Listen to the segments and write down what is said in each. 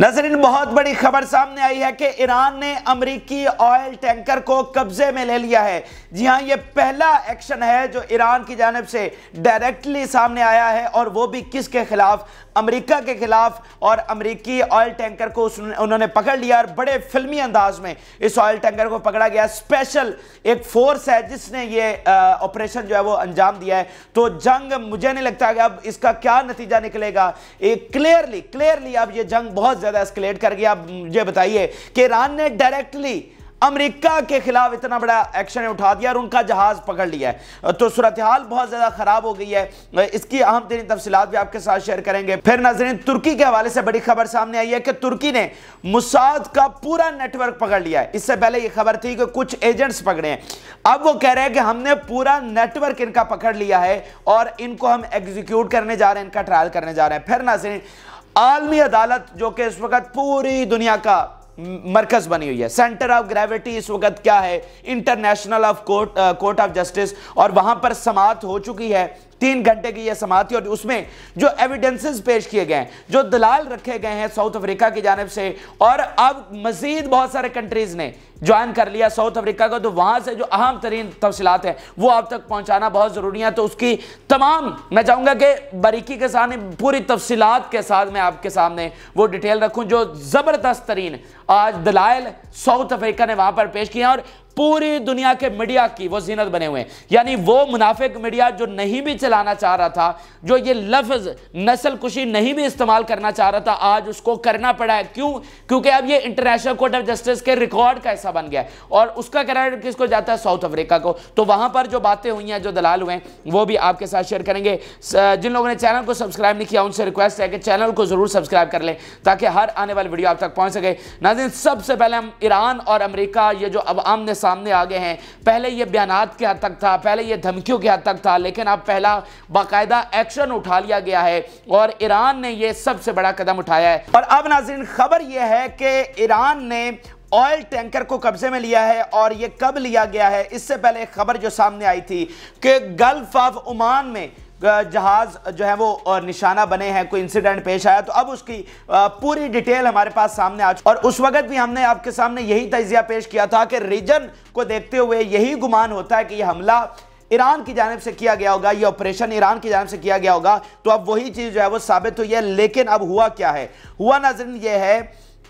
नजरिन बहुत बड़ी खबर सामने आई है कि ईरान ने अमरीकी ऑयल टैंकर को कब्जे में ले लिया है जी हाँ ये पहला एक्शन है जो ईरान की जानब से डायरेक्टली सामने आया है और वो भी किसके खिलाफ अमेरिका के खिलाफ और अमेरिकी ऑयल टैंकर को उन्होंने पकड़ लिया और बड़े फिल्मी अंदाज में इस ऑयल टैंकर को पकड़ा गया स्पेशल एक फोर्स है जिसने ये ऑपरेशन जो है वो अंजाम दिया है तो जंग मुझे नहीं लगता कि अब इसका क्या नतीजा निकलेगा एक क्लियरली क्लियरली अब ये जंग बहुत ज्यादा एस्केलेट कर गया मुझे बताइए कि ईरान ने डायरेक्टली अमेरिका के खिलाफ इतना बड़ा एक्शन उठा दिया और उनका जहाज पकड़ लिया है तो सूरत हाल बहुत ज़्यादा ख़राब हो गई है इसकी अहम तरीन तफसीत भी आपके साथ शेयर करेंगे फिर नजरें तुर्की के हवाले से बड़ी खबर सामने आई है कि तुर्की ने मुसाद का पूरा नेटवर्क पकड़ लिया है इससे पहले यह खबर थी कि कुछ एजेंट्स पकड़े हैं अब वो कह रहे हैं कि हमने पूरा नेटवर्क इनका पकड़ लिया है और इनको हम एग्जीक्यूट करने जा रहे हैं इनका ट्रायल करने जा रहे हैं फिर नजरें आलमी अदालत जो कि इस वक्त पूरी दुनिया का मरकज बनी हुई है सेंटर ऑफ ग्रेविटी इस वक्त क्या है international of court court of justice और वहां पर समाप्त हो चुकी है तीन घंटे की यह समाधि और उसमें जो एविडेंसेस पेश किए गए हैं जो दलाल रखे गए हैं साउथ अफ्रीका की जानब से और अब मजीद बहुत सारे कंट्रीज ने ज्वाइन कर लिया साउथ अफ्रीका का तो वहां से जो अहम तरीन तफसलत है वो आप तक पहुंचाना बहुत जरूरी है तो उसकी तमाम मैं चाहूंगा कि बारीकी के साथ पूरी तफसीत के साथ मैं आपके सामने वो डिटेल रखूं जो जबरदस्त तरीन आज दलाइल साउथ अफ्रीका ने वहां पर पेश किया और पूरी दुनिया के मीडिया की वो जीनत बने हुए हैं यानी वो मुनाफिक मीडिया जो नहीं भी चलाना चाह रहा था जो ये लफ्ज़ नस्ल कुशी नहीं भी इस्तेमाल करना चाह रहा था आज उसको करना पड़ा है क्यों क्योंकि अब ये इंटरनेशनल कोर्ट ऑफ जस्टिस के रिकॉर्ड का हिस्सा बन गया और उसका क्रेडिट किसको जाता है साउथ अफ्रीका को तो वहां पर जो बातें हुई हैं जो दलाल हुए हैं वो भी आपके साथ शेयर करेंगे जिन लोगों ने चैनल को सब्सक्राइब नहीं किया उनसे रिक्वेस्ट है कि चैनल को ज़रूर सब्सक्राइब कर लें ताकि हर आने वाली वीडियो आप तक पहुंच सके नाजिन सबसे पहले हम ईरान और अमरीका ये जो अब आमने सामने आ गए हैं पहले ये बयान के हद तक था पहले ये धमकियों के हद तक था लेकिन अब पहला बाकायदा एक्शन उठा लिया गया है और ईरान ने यह सबसे बड़ा कदम उठाया है और अब नाजरीन खबर यह है कि ईरान ने ऑयल टैंकर को कब्जे में लिया है और ये कब लिया गया है इससे पहले एक खबर जो सामने आई थी कि गल्फ ऑफ उमान में जहाज जो है वो निशाना बने हैं कोई इंसिडेंट पेश आया तो अब उसकी पूरी डिटेल हमारे पास सामने आ चुकी और उस वक्त भी हमने आपके सामने यही तजिया पेश किया था कि रीजन को देखते हुए यही गुमान होता है कि यह हमला ईरान की जानब से किया गया होगा ये ऑपरेशन ईरान की जानब से किया गया होगा तो अब वही चीज़ जो है वो साबित हुई है लेकिन अब हुआ क्या है हुआ नजर ये है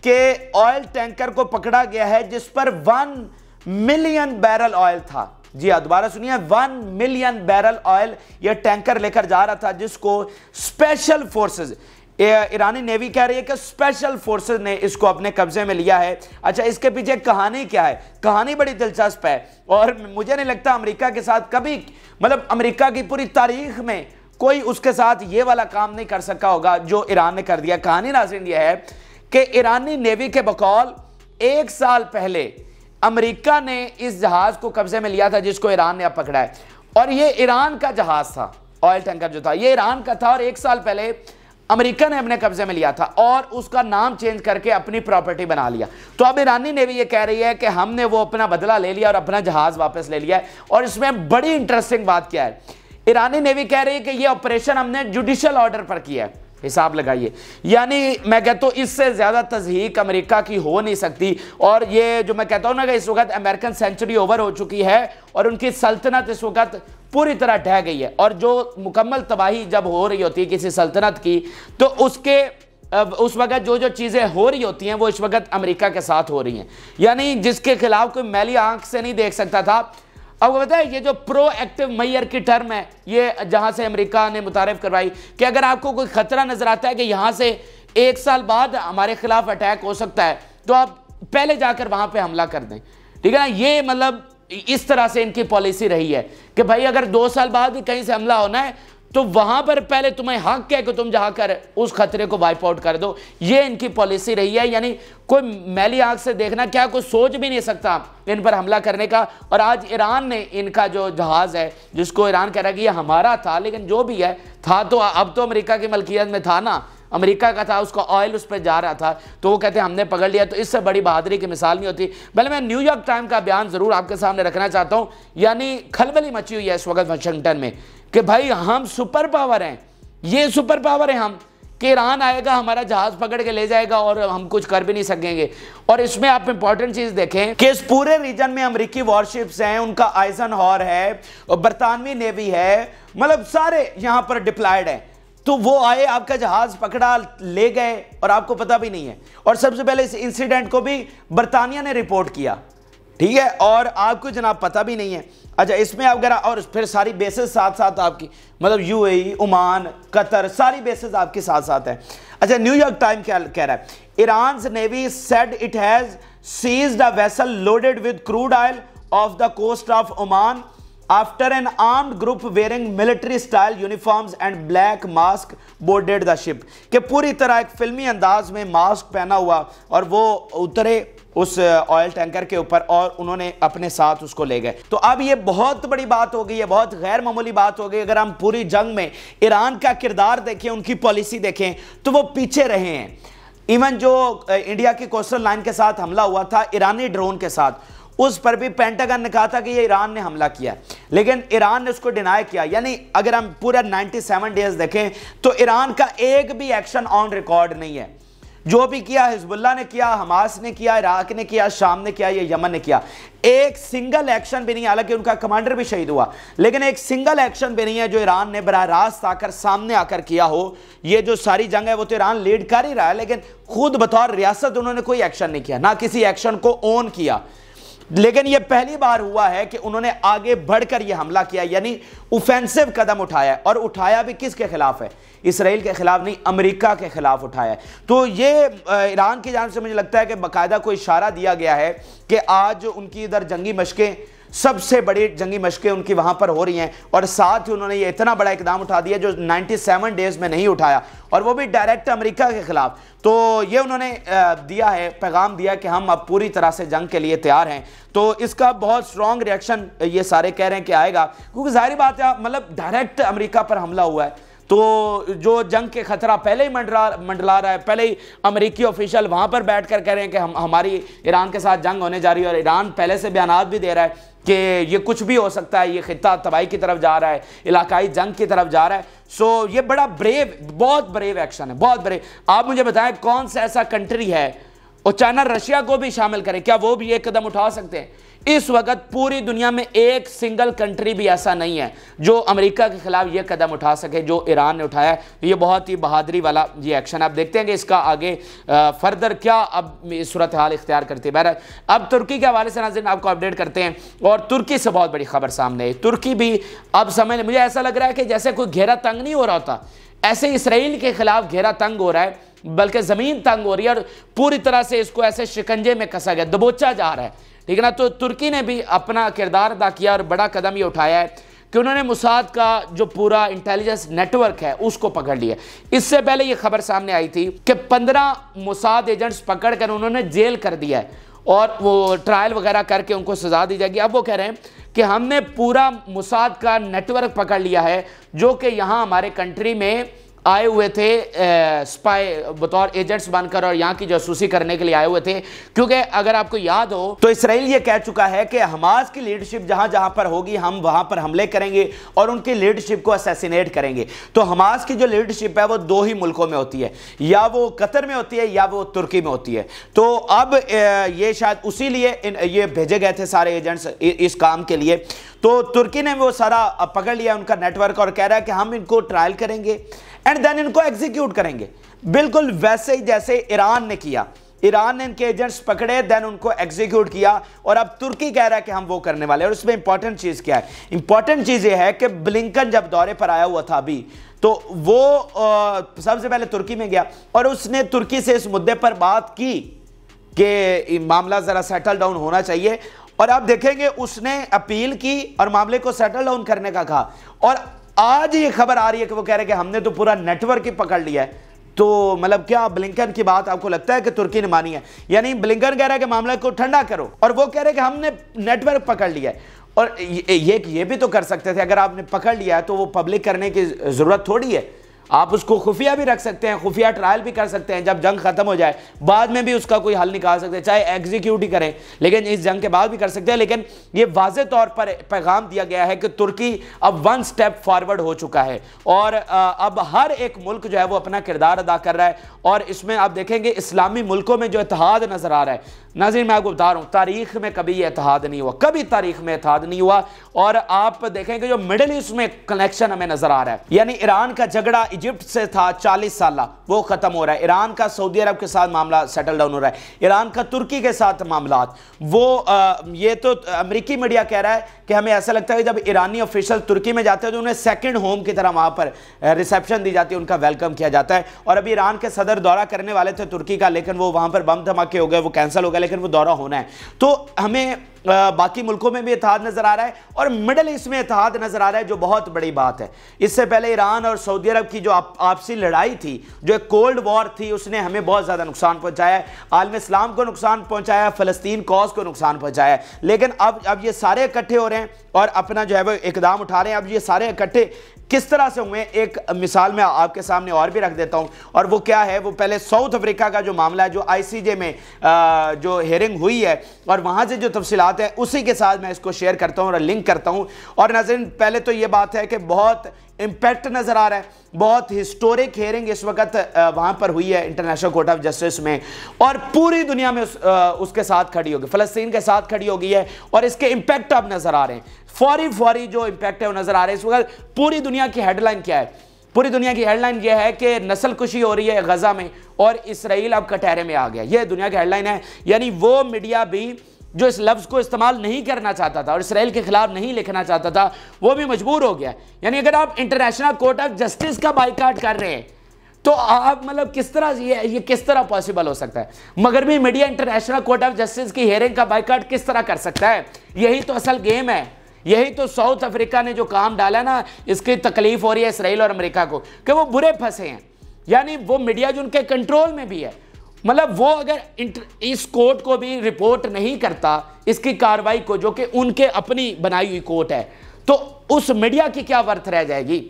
कि ऑयल टैंकर को पकड़ा गया है जिस पर वन मिलियन बैरल ऑयल था जी हाँ दोबारा सुनिए वन मिलियन बैरल ऑयल यह टैंकर लेकर जा रहा था जिसको स्पेशल फोर्सेज ईरानी नेवी कह रही है कि स्पेशल फोर्सेस ने इसको अपने कब्जे में लिया है अच्छा इसके पीछे कहानी क्या है कहानी बड़ी दिलचस्प है और मुझे नहीं लगता अमेरिका के साथ कभी मतलब अमेरिका की पूरी तारीख में कोई उसके साथ ये वाला काम नहीं कर सका होगा जो ईरान ने कर दिया कहानी नाजन यह है कि ईरानी नेवी के बकौल एक साल पहले अमेरिका ने इस जहाज को कब्जे में लिया था जिसको ईरान ने अब पकड़ा है और ये ईरान का जहाज था ऑयल टैंकर जो था ये ईरान का था और एक साल पहले अमेरिका ने अपने कब्जे में लिया था और उसका नाम चेंज करके अपनी प्रॉपर्टी बना लिया तो अब ईरानी ने भी ये कह रही है कि हमने वो अपना बदला ले लिया और अपना जहाज वापस ले लिया है और इसमें बड़ी इंटरेस्टिंग बात क्या है ईरानी नेवी कह रही है कि ये ऑपरेशन हमने जुडिशियल ऑर्डर पर किया है हिसाब लगाइए यानी मैं कहता हूँ इससे ज़्यादा तजहीक अमेरिका की हो नहीं सकती और ये जो मैं कहता हूँ ना कि इस वक्त अमेरिकन सेंचुरी ओवर हो चुकी है और उनकी सल्तनत इस वक्त पूरी तरह ढह गई है और जो मुकम्मल तबाही जब हो रही होती है किसी सल्तनत की तो उसके अब उस वक्त जो जो चीज़ें हो रही होती हैं वो इस वक्त अमेरिका के साथ हो रही हैं यानी जिसके खिलाफ कोई मैली आंख से नहीं देख सकता था आपको पता है ये जो प्रो एक्टिव मैयर की टर्म है ये जहां से अमेरिका ने मुतारफ करवाई कि अगर आपको कोई खतरा नजर आता है कि यहां से एक साल बाद हमारे खिलाफ अटैक हो सकता है तो आप पहले जाकर वहां पे हमला कर दें ठीक है ना ये मतलब इस तरह से इनकी पॉलिसी रही है कि भाई अगर दो साल बाद कहीं से हमला होना है तो वहां पर पहले तुम्हें हक है कि तुम जाकर उस खतरे को वाइप आउट कर दो ये इनकी पॉलिसी रही है यानी कोई मैली आंख से देखना क्या कोई सोच भी नहीं सकता इन पर हमला करने का और आज ईरान ने इनका जो जहाज है जिसको ईरान कह रहा है कि ये हमारा था लेकिन जो भी है था तो अब तो अमेरिका की मलकियत में था ना अमेरिका का था उसका ऑयल उस पर जा रहा था तो वो कहते हैं हमने पकड़ लिया तो इससे बड़ी बहादुरी की मिसाल नहीं होती भले मैं न्यूयॉर्क टाइम का बयान ज़रूर आपके सामने रखना चाहता हूँ यानी खलबली मची हुई है इस वक्त वाशिंगटन में कि भाई हम सुपर पावर हैं ये सुपर पावर है हम कि ईरान आएगा हमारा जहाज पकड़ के ले जाएगा और हम कुछ कर भी नहीं सकेंगे और इसमें आप इंपॉर्टेंट चीज देखें कि इस पूरे रीजन में अमेरिकी वॉरशिप्स हैं उनका आइजन हॉर है और बरतानवी नेवी है मतलब सारे यहां पर डिप्लॉयड हैं तो वो आए आपका जहाज पकड़ा ले गए और आपको पता भी नहीं है और सबसे पहले इस इंसिडेंट को भी बरतानिया ने रिपोर्ट किया ठीक है और आपको जनाब पता भी नहीं है अच्छा इसमें आप अगर और फिर सारी बेसिस साथ साथ आपकी मतलब यूएई ओमान कतर सारी बेसिस आपके साथ साथ है अच्छा न्यूयॉर्क टाइम क्या कह रहा है Iran navy said it has seize the vessel loaded with crude oil off the coast of Oman after an armed group wearing military style uniforms and black mask boarded the ship के पूरी तरह एक फिल्मी अंदाज में mask पहना हुआ और वो उतरे उस ऑयल टैंकर के ऊपर और उन्होंने अपने साथ उसको ले गए तो अब ये बहुत बड़ी बात हो गई है बहुत गैर मामूली बात हो गई अगर हम पूरी जंग में ईरान का किरदार देखें उनकी पॉलिसी देखें तो वो पीछे रहे हैं इवन जो इंडिया की कोस्टल लाइन के साथ हमला हुआ था ईरानी ड्रोन के साथ उस पर भी पेंटागन ने कहा था कि ये ईरान ने हमला किया लेकिन ईरान ने उसको डिनाई किया यानी अगर हम पूरा 97 डेज देखें तो ईरान का एक भी एक्शन ऑन रिकॉर्ड नहीं है जो भी किया हिजबुल्ला ने किया हमास ने किया इराक ने किया शाम ने किया या यमन ने किया एक सिंगल एक्शन भी नहीं हालांकि उनका कमांडर भी शहीद हुआ लेकिन एक सिंगल एक्शन भी नहीं है जो ईरान ने बरह रास्त आकर सामने आकर किया हो ये जो सारी जंग है वो तो ईरान लीड कर ही रहा है लेकिन खुद बतौर रियासत उन्होंने कोई एक्शन नहीं किया ना किसी एक्शन को ओन किया लेकिन यह पहली बार हुआ है कि उन्होंने आगे बढ़कर यह हमला किया यानी ओफेंसिव कदम उठाया और उठाया भी किसके खिलाफ है इसराइल के खिलाफ नहीं अमेरिका के खिलाफ उठाया है तो ये ईरान की जान से मुझे लगता है कि बाकायदा कोई इशारा दिया गया है कि आज उनकी इधर जंगी मशकें सबसे बड़ी जंगी मशकें उनकी वहां पर हो रही हैं और साथ ही उन्होंने ये इतना बड़ा इकदाम उठा दिया जो 97 डेज में नहीं उठाया और वो भी डायरेक्ट अमेरिका के खिलाफ तो ये उन्होंने दिया है पैगाम दिया कि हम अब पूरी तरह से जंग के लिए तैयार हैं तो इसका बहुत स्ट्रॉन्ग रिएक्शन ये सारे कह रहे हैं कि आएगा क्योंकि जाहिर बात है मतलब डायरेक्ट अमरीका पर हमला हुआ है तो जो जंग के खतरा पहले ही मंडरा मंडला रहा है पहले ही अमरीकी ऑफिशियल वहाँ पर बैठ कर कह रहे हैं कि हम हमारी ईरान के साथ जंग होने जा रही है और ईरान पहले से बयान भी दे रहा है कि ये कुछ भी हो सकता है ये खिता तबाही की तरफ जा रहा है इलाकाई जंग की तरफ जा रहा है सो ये बड़ा ब्रेव बहुत ब्रेव एक्शन है बहुत ब्रेव आप मुझे बताएं कौन सा ऐसा कंट्री है और चाइना रशिया को भी शामिल करें क्या वो भी एक कदम उठा सकते हैं इस वक्त पूरी दुनिया में एक सिंगल कंट्री भी ऐसा नहीं है जो अमेरिका के खिलाफ ये कदम उठा सके जो ईरान ने उठाया है तो ये बहुत ही बहादरी वाला ये एक्शन आप देखते हैं कि इसका आगे फर्दर क्या अब सूरत हाल इख्तियार करती है बहर अब तुर्की के हवाले से नाजिन आपको अपडेट करते हैं और तुर्की से बहुत बड़ी खबर सामने आई तुर्की भी अब समझ मुझे ऐसा लग रहा है कि जैसे कोई घेरा तंग नहीं हो रहा होता ऐसे इसराइल के खिलाफ घेरा तंग हो रहा है बल्कि ज़मीन तंग हो रही है और पूरी तरह से इसको ऐसे शिकंजे में कसा गया दबोचा जा रहा है ठीक है ना तो तुर्की ने भी अपना किरदार अदा किया और बड़ा कदम ये उठाया है कि उन्होंने मुसाद का जो पूरा इंटेलिजेंस नेटवर्क है उसको पकड़ लिया इससे पहले ये खबर सामने आई थी कि पंद्रह मुसाद एजेंट्स पकड़ कर उन्होंने जेल कर दिया है और वो ट्रायल वगैरह करके उनको सजा दी जाएगी अब वो कह रहे हैं कि हमने पूरा मुसाद का नेटवर्क पकड़ लिया है जो कि यहाँ हमारे कंट्री में आए हुए थे स्पाई बतौर एजेंट्स बनकर और यहाँ की जासूसी करने के लिए आए हुए थे क्योंकि अगर आपको याद हो तो इसराइल ये कह चुका है कि हमास की लीडरशिप जहाँ जहाँ पर होगी हम वहाँ पर हमले करेंगे और उनकी लीडरशिप को असैसिनेट करेंगे तो हमास की जो लीडरशिप है वो दो ही मुल्कों में होती है या वो कतर में होती है या वो तुर्की में होती है तो अब ये शायद उसी लिए ये भेजे गए थे सारे एजेंट्स इस काम के लिए तो तुर्की ने वो सारा पकड़ लिया उनका नेटवर्क और कह रहा है कि हम इनको ट्रायल करेंगे एंड देन इनको एग्जीक्यूट करेंगे बिल्कुल वैसे ही जैसे ईरान ने किया ईरान ने इनके एजेंट्स पकड़े देन उनको एग्जीक्यूट किया और अब तुर्की कह रहा है कि हम वो करने वाले और उसमें इंपॉर्टेंट चीज़ क्या है इंपॉर्टेंट चीज़ ये है कि ब्लिंकन जब दौरे पर आया हुआ था अभी तो वो सबसे पहले तुर्की में गया और उसने तुर्की से इस मुद्दे पर बात की कि मामला ज़रा सेटल डाउन होना चाहिए और आप देखेंगे उसने अपील की और मामले को सेटल डाउन करने का कहा और आज ये खबर आ रही है कि वो कह रहे हैं कि हमने तो पूरा नेटवर्क ही पकड़ लिया है तो मतलब क्या ब्लिंकन की बात आपको लगता है कि तुर्की ने मानी है यानी ब्लिंकन कह रहा है कि मामले को ठंडा करो और वो कह रहे हैं कि हमने नेटवर्क पकड़ लिया है और ये ये भी तो कर सकते थे अगर आपने पकड़ लिया है तो वो पब्लिक करने की ज़रूरत थोड़ी है आप उसको खुफिया भी रख सकते हैं खुफिया ट्रायल भी कर सकते हैं जब जंग खत्म हो जाए बाद में भी उसका कोई हल निकाल सकते हैं चाहे एग्जीक्यूट ही करें लेकिन इस जंग के बाद भी कर सकते हैं लेकिन ये वाजे तौर पर पैगाम दिया गया है कि तुर्की अब वन स्टेप फॉरवर्ड हो चुका है और अब हर एक मुल्क जो है वो अपना किरदार अदा कर रहा है और इसमें आप देखेंगे इस्लामी मुल्कों में जो इतिहाद नज़र आ रहा है नाजिर मैं आपको बता रहा हूँ तारीख में कभी ये इतिहाद नहीं हुआ कभी तारीख में इतिहाद नहीं हुआ और आप देखेंगे जो मिडिल ईस्ट में कनेक्शन हमें नजर आ रहा है यानी ईरान का झगड़ा इजिप्ट से था चालीस साल वो खत्म हो रहा है ईरान का सऊदी अरब के साथ मामला सेटल डाउन हो रहा है ईरान का तुर्की के साथ मामला वो आ, ये तो अमरीकी मीडिया कह रहा है कि हमें ऐसा लगता है जब ईरानी ऑफिशियल तुर्की में जाते हैं तो उन्हें सेकेंड होम की तरह वहाँ पर रिसेप्शन दी जाती है उनका वेलकम किया जाता है और अभी ईरान के सदर दौरा करने वाले थे तुर्की का लेकिन वो वहाँ पर बम धमाके हो गए वो कैंसिल हो गए लेकिन वो दौरा होना है तो हमें बाकी मुल्कों में भी इतिहाद नज़र आ रहा है और मिडल ईस्ट में इतिहाद नज़र आ रहा है जो बहुत बड़ी बात है इससे पहले ईरान और सऊदी अरब की जो आप, आपसी लड़ाई थी जो एक कोल्ड वॉर थी उसने हमें बहुत ज़्यादा नुकसान पहुँचाया आलम इस्लाम को नुकसान पहुँचाया फ़लस्तीन कॉज को नुकसान पहुँचाया लेकिन अब अब ये सारे इकट्ठे हो रहे हैं और अपना जो है वो इकदाम उठा रहे हैं अब ये सारे इकट्ठे किस तरह से हुए एक मिसाल मैं आपके सामने और भी रख देता हूं और वो क्या है वो पहले साउथ अफ्रीका का जो मामला है जो आईसीजे में आ, जो हेयरिंग हुई है और वहां से जो तफसीत बात है उसी के साथ मैं इसको शेयर करता हूँ और लिंक करता हूँ और नजर पहले तो ये बात है कि बहुत इम्पैक्ट नज़र आ रहा है बहुत हिस्टोरिक हेयरिंग इस वक्त वहाँ पर हुई है इंटरनेशनल कोर्ट ऑफ जस्टिस में और पूरी दुनिया में उस, आ, उसके साथ खड़ी होगी फ़लस्तीन के साथ खड़ी होगी है और इसके इम्पैक्ट अब नज़र आ रहे हैं फौरी फौरी जो इम्पैक्ट है वो नज़र आ रहे हैं इस वक्त पूरी दुनिया की हेडलाइन क्या है पूरी दुनिया की हेडलाइन यह है कि नस्ल कुशी हो रही है गजा में और इसराइल अब कटहरे में आ गया यह दुनिया की हेडलाइन है यानी वो मीडिया भी जो इस लफ्ज़ को इस्तेमाल नहीं करना चाहता था और इसराइल के ख़िलाफ़ नहीं लिखना चाहता था वो भी मजबूर हो गया यानी अगर आप इंटरनेशनल कोर्ट ऑफ जस्टिस का बाइकाट कर रहे हैं तो आप मतलब किस तरह ये ये किस तरह पॉसिबल हो सकता है मगर भी media international court of justice की हेयरिंग का बाइकाट किस तरह कर सकता है यही तो असल गेम है यही तो साउथ अफ्रीका ने जो काम डाला ना इसकी तकलीफ हो रही है इसराइल और अमरीका को कि वो बुरे फंसे हैं यानी वो मीडिया जो उनके कंट्रोल में भी है मतलब वो अगर इस कोर्ट को भी रिपोर्ट नहीं करता इसकी कार्रवाई को जो कि उनके अपनी बनाई हुई कोर्ट है तो उस मीडिया की क्या वर्थ रह जाएगी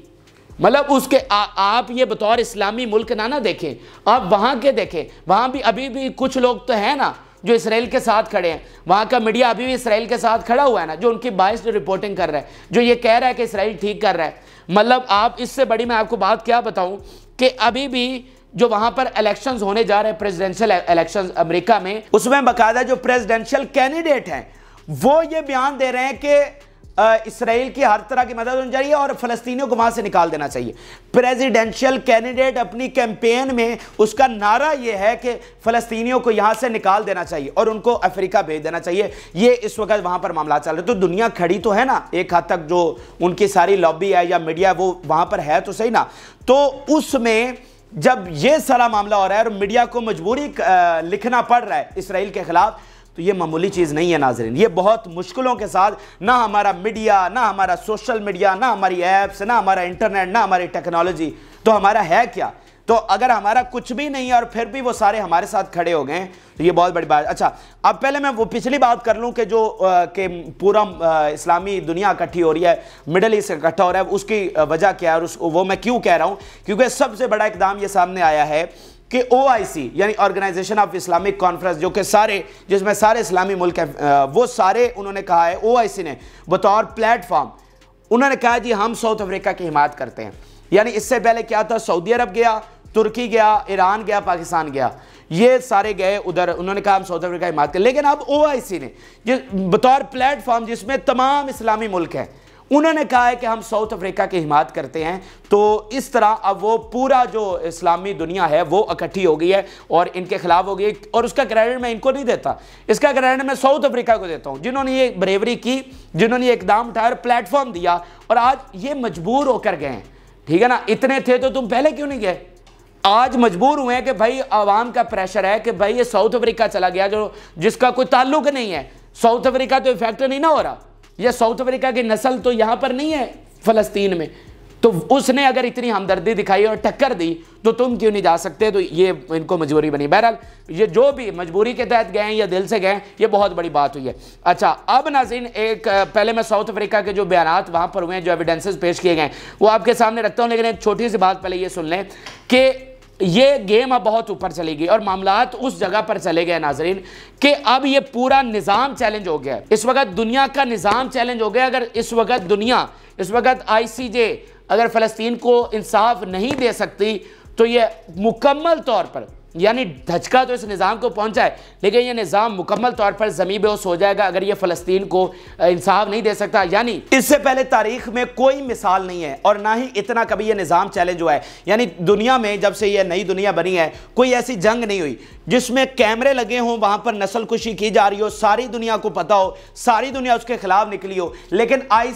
मतलब उसके आ, आप ये बतौर इस्लामी मुल्क ना ना देखें आप वहाँ के देखें वहाँ भी अभी भी कुछ लोग तो हैं ना जो इसराइल के साथ खड़े हैं वहाँ का मीडिया अभी भी इसराइल के साथ खड़ा हुआ है ना जो उनकी बाइस रिपोर्टिंग कर रहा है जो ये कह रहा है कि इसराइल ठीक कर रहा है मतलब आप इससे बड़ी मैं आपको बात क्या बताऊँ कि अभी भी जो वहां पर इलेक्शंस होने जा रहे हैं प्रेसिडेंशियल इलेक्शंस e- अमेरिका में उसमें बकायदा जो प्रेसिडेंशियल कैंडिडेट हैं वो ये बयान दे रहे हैं कि इसराइल की हर तरह की मदद होनी चाहिए और फलस्तीनियों को वहां से निकाल देना चाहिए प्रेसिडेंशियल कैंडिडेट अपनी कैंपेन में उसका नारा यह है कि फलस्तीनियों को यहां से निकाल देना चाहिए और उनको अफ्रीका भेज देना चाहिए ये इस वक्त वहां पर मामला चल रहा है तो दुनिया खड़ी तो है ना एक हद तक जो उनकी सारी लॉबी है या मीडिया वो वहां पर है तो सही ना तो उसमें जब ये सारा मामला हो रहा है और मीडिया को मजबूरी लिखना पड़ रहा है इसराइल के खिलाफ तो ये मामूली चीज़ नहीं है नाजरीन ये बहुत मुश्किलों के साथ ना हमारा मीडिया ना हमारा सोशल मीडिया ना हमारी ऐप्स ना हमारा इंटरनेट ना हमारी टेक्नोलॉजी तो हमारा है क्या तो अगर हमारा कुछ भी नहीं है और फिर भी वो सारे हमारे साथ खड़े हो गए तो ये बहुत बड़ी बात अच्छा अब पहले मैं वो पिछली बात कर लूँ कि जो के पूरा इस्लामी दुनिया इकट्ठी हो रही है मिडल ईस्ट इकट्ठा हो रहा है उसकी वजह क्या है और उस वो मैं क्यों कह रहा हूँ क्योंकि सबसे बड़ा इकदाम ये सामने आया है कि ओ यानी ऑर्गेनाइजेशन ऑफ इस्लामिक कॉन्फ्रेंस जो कि सारे जिसमें सारे इस्लामी मुल्क हैं वो सारे उन्होंने कहा है ओ ने बतौर प्लेटफॉर्म उन्होंने कहा जी हम साउथ अफ्रीका की हिमात करते हैं यानी इससे पहले क्या था सऊदी अरब गया तुर्की गया ईरान गया पाकिस्तान गया ये सारे गए उधर उन्होंने कहा हम साउथ अफ्रीका हिमात कर लेकिन अब ओ ने जिस बतौर प्लेटफॉर्म जिसमें तमाम इस्लामी मुल्क हैं उन्होंने कहा है कि हम साउथ अफ्रीका की हिमात करते हैं तो इस तरह अब वो पूरा जो इस्लामी दुनिया है वो इकट्ठी हो गई है और इनके खिलाफ हो गई और उसका क्रेडिट मैं इनको नहीं देता इसका क्रेडिट मैं साउथ अफ्रीका को देता हूँ जिन्होंने ये ब्रेवरी की जिन्होंने एकदम उठाया प्लेटफॉर्म दिया और आज ये मजबूर होकर गए हैं ठीक है ना इतने थे तो तुम पहले क्यों नहीं गए आज मजबूर हुए हैं कि भाई आवाम का प्रेशर है कि भाई ये साउथ अफ्रीका चला गया जो जिसका कोई ताल्लुक नहीं है साउथ अफ्रीका तो इफेक्ट नहीं ना हो रहा यह साउथ अफ्रीका की नस्ल तो यहाँ पर नहीं है फलस्तीन में तो उसने अगर इतनी हमदर्दी दिखाई और टक्कर दी तो तुम क्यों नहीं जा सकते तो ये इनको मजबूरी बनी बहरहाल ये जो भी मजबूरी के तहत गए या दिल से गए ये बहुत बड़ी बात हुई है अच्छा अब नाजिन एक पहले मैं साउथ अफ्रीका के जो बयान वहां पर हुए हैं जो एविडेंसेस पेश किए गए वो आपके सामने रखता हूं लेकिन एक छोटी सी बात पहले यह सुन लें कि ये गेम अब बहुत ऊपर चली गई और मामला उस जगह पर चले गए नाजरीन कि अब ये पूरा निज़ाम चैलेंज हो गया है इस वक्त दुनिया का निज़ाम चैलेंज हो गया अगर इस वक्त दुनिया इस वक्त आईसीजे अगर फ़लस्तीन को इंसाफ नहीं दे सकती तो ये मुकम्मल तौर पर यानी धचका तो इस निज़ाम को पहुंचा है लेकिन ये निज़ाम मुकम्मल तौर पर ज़मी बेहोस हो जाएगा अगर ये फ़लस्तीन को इंसाफ नहीं दे सकता यानी इससे पहले तारीख में कोई मिसाल नहीं है और ना ही इतना कभी ये निज़ाम चैलेंज हुआ है यानी दुनिया में जब से यह नई दुनिया बनी है कोई ऐसी जंग नहीं हुई जिसमें कैमरे लगे हों वहाँ पर नस्ल कुशी की जा रही हो सारी दुनिया को पता हो सारी दुनिया उसके खिलाफ निकली हो लेकिन आई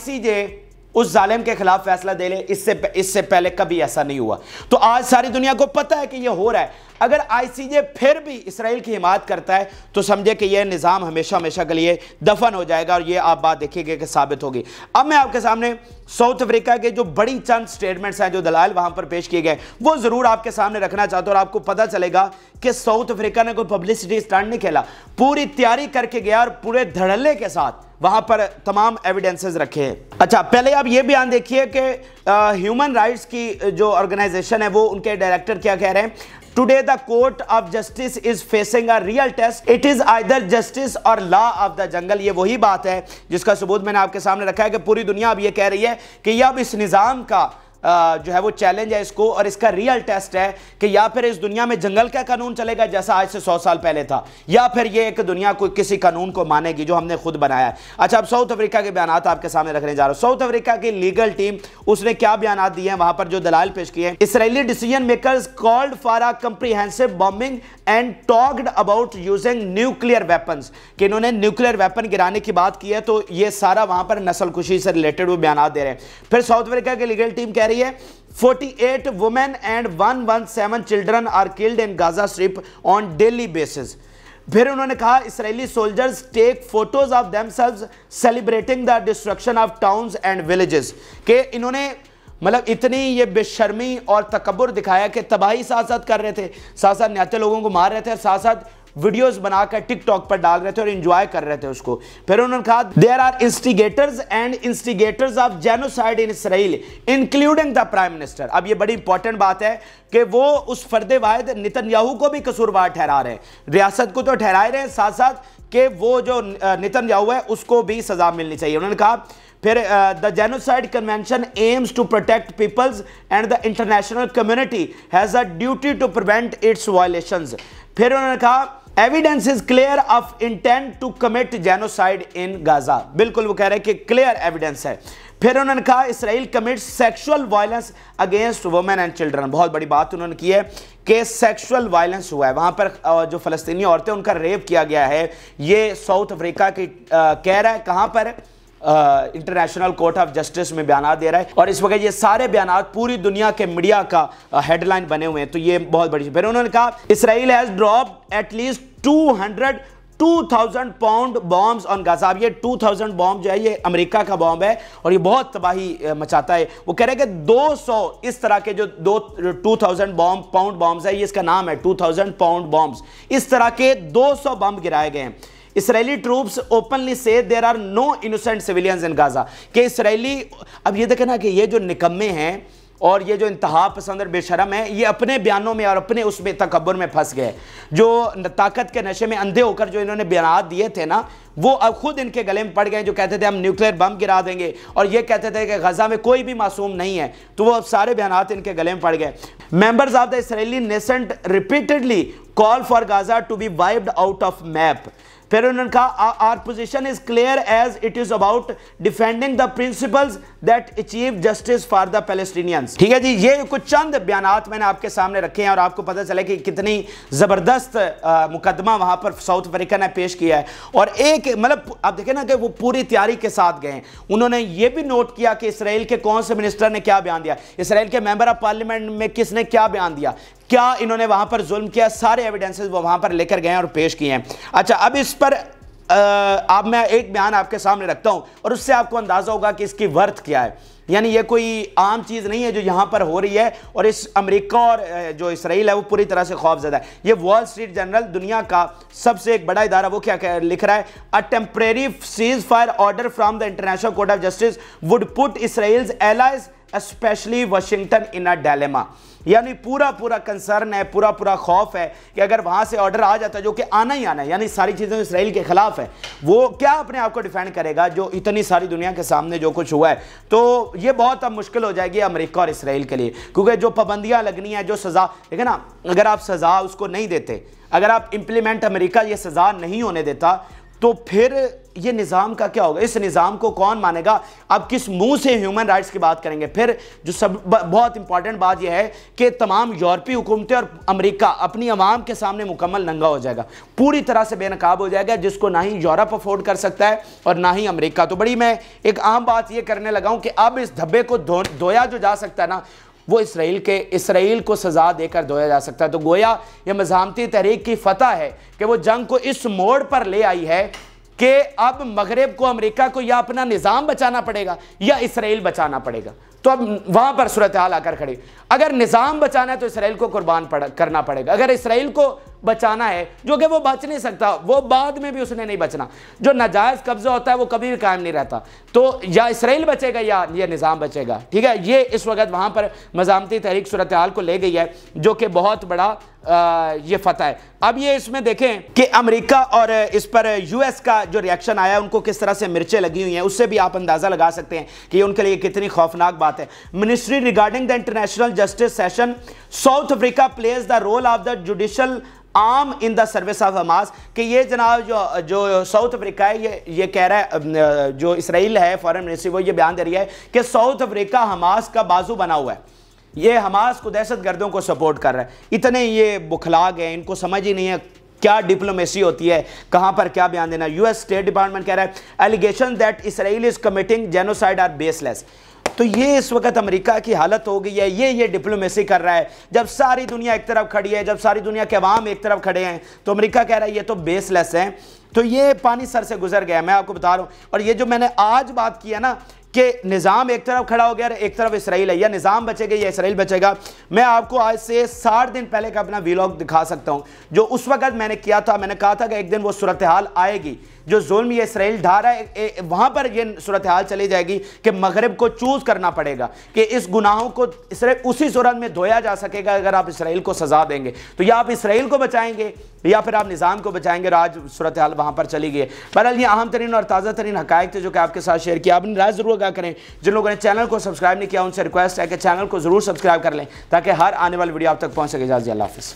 उस जालिम के खिलाफ फैसला दे ले इससे इससे पहले कभी ऐसा नहीं हुआ तो आज सारी दुनिया को पता है कि यह हो रहा है अगर आईसीजे फिर भी इसराइल की हिमात करता है तो समझे कि यह निज़ाम हमेशा हमेशा के लिए दफन हो जाएगा और यह आप बात देखिएगा कि साबित होगी अब मैं आपके सामने साउथ अफ्रीका के जो बड़ी चंद स्टेटमेंट्स हैं जो दलाल वहां पर पेश किए गए वो ज़रूर आपके सामने रखना चाहता हूँ और आपको पता चलेगा कि साउथ अफ्रीका ने कोई पब्लिसिटी स्टैंड नहीं खेला पूरी तैयारी करके गया और पूरे धड़ल्ले के साथ वहां पर तमाम एविडेंसेस रखे हैं अच्छा पहले आप ये बयान देखिए कि ह्यूमन राइट्स की जो ऑर्गेनाइजेशन है वो उनके डायरेक्टर क्या कह रहे हैं today the court of justice is facing a real test it is either justice or law of the jungle ये वही बात है जिसका सबूत मैंने आपके सामने रखा है कि पूरी दुनिया अब ये कह रही है कि ये अब इस निज़ाम का जो है वो चैलेंज है इसको और इसका रियल टेस्ट है कि या फिर इस दुनिया में जंगल का कानून चलेगा जैसा आज से सौ साल पहले था या फिर ये एक दुनिया को किसी कानून को मानेगी जो हमने खुद बनाया है अच्छा अब साउथ अफ्रीका के बयान आपके सामने रखने जा रहा हूँ साउथ अफ्रीका की लीगल टीम उसने क्या बयान दिए हैं वहां पर जो दलाल पेश किए Israeli decision makers called for a comprehensive bombing and talked about using nuclear weapon कि इन्होंने न्यूक्लियर वेपन गिराने की बात की है तो ये सारा वहां पर नस्लकुशी से रिलेटेड वो बयान दे रहे हैं फिर साउथ अफ्रीका की लीगल टीम कह रही है 48 eight women and one one seven children are killed in Gaza strip on daily basis फिर उन्होंने कहा Israeli soldiers take photos of them celebrating the destruction of towns and villages के इन्होंने मतलब इतनी ये बेशर्मी और तकबर दिखाया कि तबाही साथ साथ कर रहे थे साथ साथ न्याते लोगों को मार रहे थे और साथ साथ वीडियोस बनाकर टिकटॉक पर डाल रहे थे और इंजॉय कर रहे थे उसको फिर उन्होंने कहा there are instigators and instigators of genocide in Israel including the prime minister अब ये बड़ी इंपॉर्टेंट बात है कि वो उस फर्द वायद नितनयाहू को भी कसूरवार ठहरा रहे हैं रियासत को तो ठहरा रहे हैं साथ साथ के वो जो याहू है उसको भी सजा मिलनी चाहिए उन्होंने कहा फिर the genocide convention aims to protect peoples and the international community has a duty to prevent its violations फिर उन्होंने कहा evidence is clear of intent to commit genocide in Gaza बिल्कुल वो कह रहे हैं कि क्लियर एविडेंस है फिर उन्होंने कहा Israel commit sexual violence against women and children बहुत बड़ी बात उन्होंने की है कि सेक्सुअल वायलेंस हुआ है वहां पर जो फलस्तीनी औरतें उनका रेप किया गया है ये साउथ अफ्रीका की कह रहा है कहां पर है? इंटरनेशनल कोर्ट ऑफ जस्टिस में बयान दे रहा है और इस वक्त ये सारे बयान पूरी दुनिया के मीडिया का हेडलाइन बने हुए हैं तो ये बहुत बड़ी फिर उन्होंने कहा Israel has drop at least two hundred 2000 pound bombs on Gaza ये 2000 बॉम्ब जो है ये अमेरिका का बॉम्ब है और ये बहुत तबाही मचाता है वो कह रहे हैं कि 200 इस तरह के जो दो 2000 बॉम्ब पाउंड बॉम्ब्स है ये इसका नाम है 2000 पाउंड बॉम्ब्स इस तरह के 200 बम गिराए गए हैं Israeli troops openly say there are no innocent civilians in Gaza कि इसराइली अब ये देखे ना कि ये जो निकम्मे हैं और ये जो इंतहा पसंद और बेशरम है ये अपने बयानों में और अपने उसमें तकबर में फंस गए जो ताकत के नशे में अंधे होकर जो इन्होंने बयान दिए थे ना वो अब खुद इनके गले में पड़ गए जो कहते थे हम न्यूक्लियर बम गिरा देंगे और ये कहते थे कि गजा में कोई भी मासूम नहीं है तो वो अब सारे बयान इनके गले में पड़ गए members of the Israeli Knesset repeatedly call for Gaza to be wiped out of map फिर उन्होंने कहा our position is clear as it is about defending the principles that achieve justice for the Palestinians ठीक है जी ये कुछ चंद बयान मैंने आपके सामने रखे हैं और आपको पता चला कि कितनी ज़बरदस्त मुकदमा वहां पर साउथ अफ्रीका ने पेश किया है और एक मतलब आप देखें ना कि वो पूरी तैयारी के साथ गए उन्होंने ये भी नोट किया कि इसराइल के कौन से मिनिस्टर ने क्या बयान दिया इसराइल के मेंबर ऑफ पार्लियामेंट में किसने क्या बयान दिया क्या इन्होंने वहां पर जुल्म किया सारे एविडेंसेस वो वहां पर लेकर गए और पेश किए हैं अच्छा अब इस पर अब मैं एक बयान आपके सामने रखता हूं और उससे आपको अंदाज़ा होगा कि इसकी वर्थ क्या है यानी ये कोई आम चीज़ नहीं है जो यहां पर हो रही है और इस अमेरिका और जो इसराइल है वो पूरी तरह से खौफजदा है ये वॉल स्ट्रीट जनरल दुनिया का सबसे एक बड़ा इदारा वो क्या लिख रहा है a temporary cease fire order from the international court of justice would put Israel's allies especially Washington in a dilemma यानी पूरा पूरा कंसर्न है पूरा पूरा खौफ है कि अगर वहाँ से ऑर्डर आ जाता है जो कि आना ही आना है यानी सारी चीज़ें तो इसराइल के ख़िलाफ़ है वो क्या अपने आप को डिफेंड करेगा जो इतनी सारी दुनिया के सामने जो कुछ हुआ है तो ये बहुत अब मुश्किल हो जाएगी अमेरिका और इसराइल के लिए क्योंकि जो पाबंदियाँ लगनी है जो सज़ा देखे ना अगर आप सज़ा उसको नहीं देते अगर आप इम्प्लीमेंट अमेरिका ये सज़ा नहीं होने देता तो फिर ये निज़ाम का क्या होगा इस निज़ाम को कौन मानेगा अब किस मुंह से ह्यूमन राइट्स की बात करेंगे फिर जो सब बहुत इंपॉर्टेंट बात यह है कि तमाम यूरोपीय हुकूमतें और अमेरिका अपनी आवाम के सामने मुकम्मल नंगा हो जाएगा पूरी तरह से बेनकाब हो जाएगा जिसको ना ही यूरोप अफोर्ड कर सकता है और ना ही अमरीका तो बड़ी मैं एक अहम बात यह करने लगा हूँ कि अब इस धब्बे को धो धोया जो जा सकता है ना वो इसराइल के इसराइल को सज़ा देकर धोया जा सकता है तो गोया यह मजामती तहरीक की फतह है कि वो जंग को इस मोड़ पर ले आई है कि अब मगरब को अमेरिका को या अपना निज़ाम बचाना पड़ेगा या इसराइल बचाना पड़ेगा तो अब वहां पर सूरत हाल आकर खड़ी अगर निज़ाम बचाना है तो इसराइल को कुर्बान पड़, करना पड़ेगा अगर इसराइल को बचाना है जो कि वो बच नहीं सकता वो बाद में भी उसने नहीं बचना जो नाजायज़ कब्ज़ा होता है वो कभी भी कायम नहीं रहता तो या इसराइल बचेगा या ये निज़ाम बचेगा ठीक है ये इस वक्त वहाँ पर मजामती तहरीक सूरत हाल को ले गई है जो कि बहुत बड़ा आ, ये फतह है अब ये इसमें देखें कि अमेरिका और इस पर यूएस का जो रिएक्शन आया उनको किस तरह से मिर्चें लगी हुई हैं उससे भी आप अंदाज़ा लगा सकते हैं कि उनके लिए कितनी खौफनाक बात बात है ministry regarding the international justice session South Africa plays the role of the judicial arm in the service of Hamas कि ये जनाब जो जो साउथ अफ्रीका है ये ये कह रहा है जो इसराइल है फॉरेन मिनिस्ट्री वो ये बयान दे रही है कि साउथ अफ्रीका हमास का बाजू बना हुआ है ये हमास को दहशत गर्दों को सपोर्ट कर रहा है इतने ये बुखला गए इनको समझ ही नहीं है क्या डिप्लोमेसी होती है कहां पर क्या बयान देना यूएस स्टेट डिपार्टमेंट कह रहा है allegation that Israel is committing genocide are baseless तो ये इस वक्त अमेरिका की हालत हो गई है ये ये डिप्लोमेसी कर रहा है जब सारी दुनिया एक तरफ खड़ी है जब सारी दुनिया के अवाम एक तरफ खड़े हैं तो अमेरिका कह रहा है ये तो बेसलेस है तो ये पानी सर से गुजर गया मैं आपको बता रहा हूँ और ये जो मैंने आज बात की है ना कि निज़ाम एक तरफ खड़ा हो गया एक तरफ इसराइल है या निज़ाम बचेगा या इसराइल बचेगा मैं आपको आज से साठ दिन पहले का अपना वीलॉग दिखा सकता हूँ जो उस वक्त मैंने किया था मैंने कहा था कि एक दिन वो सूरत हाल आएगी जो में यह इसराइल ढा रहा है वहाँ पर यह सूरत हाल चली जाएगी कि मगरब को चूज़ करना पड़ेगा कि इस गुनाहों को इसराइल उसी सूरत में धोया जा सकेगा अगर आप इसराइल को सजा देंगे तो या आप इसराइल को बचाएंगे या फिर आप निज़ाम को बचाएंगे और आज सूरत हाल वहाँ पर चली गई बहरहाल ये अहम तरीन और ताज़ा तरीन हकायक थे जो कि आपके साथ शेयर किया आपने राय ज़रूर आगा करें जिन लोगों ने चैनल को सब्सक्राइब नहीं किया उनसे रिक्वेस्ट है कि चैनल को ज़रूर सब्सक्राइब कर लें ताकि हर आने वाली वीडियो आप तक पहुँच सके इजाजी अल्लाह हाफिज़